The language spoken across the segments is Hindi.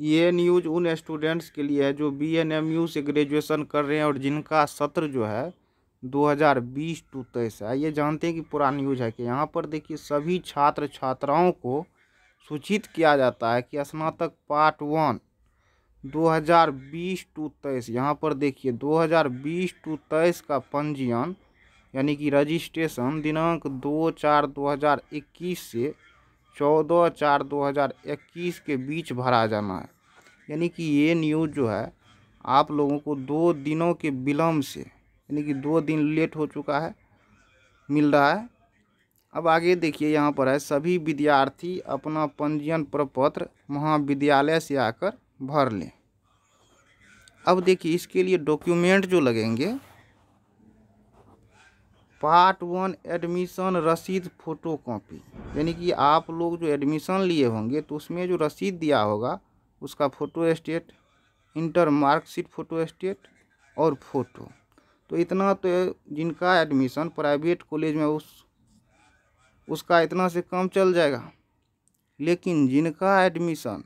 ये न्यूज़ उन स्टूडेंट्स के लिए है जो बी एन एम यू से ग्रेजुएशन कर रहे हैं और जिनका सत्र जो है 2020 टू तेईस है ये जानते हैं कि पूरा न्यूज है कि यहाँ पर देखिए सभी छात्र छात्राओं को सूचित किया जाता है कि स्नातक पार्ट वन 2020 टू तेईस यहाँ पर देखिए 2020 टू तेईस का पंजीयन यानी कि रजिस्ट्रेशन दिनांक दो चार दो हज़ार इक्कीस से चौदह चार 2021 के बीच भरा जाना है यानी कि ये न्यूज़ जो है आप लोगों को दो दिनों के विलम्ब से यानी कि दो दिन लेट हो चुका है मिल रहा है अब आगे देखिए यहाँ पर है सभी विद्यार्थी अपना पंजीयन प्रपत्र महाविद्यालय से आकर भर लें अब देखिए इसके लिए डॉक्यूमेंट जो लगेंगे पार्ट वन एडमिशन रसीद फ़ोटोकॉपी यानी कि आप लोग जो एडमिशन लिए होंगे तो उसमें जो रसीद दिया होगा उसका photostat inter marksheet photostat और फ़ोटो तो इतना तो जिनका एडमिशन प्राइवेट कॉलेज में उस उसका इतना से कम चल जाएगा लेकिन जिनका एडमिशन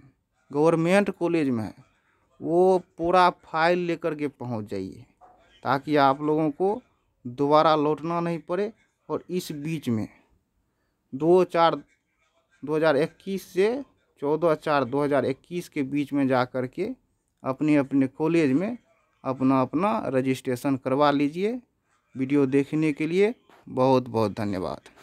गवर्नमेंट कॉलेज में है वो पूरा फाइल लेकर के पहुंच जाइए ताकि आप लोगों को दोबारा लौटना नहीं पड़े और इस बीच में दो चार 2021 से चौदह चार 2021 के बीच में जा कर के अपने अपने कॉलेज में अपना अपना रजिस्ट्रेशन करवा लीजिए वीडियो देखने के लिए बहुत बहुत धन्यवाद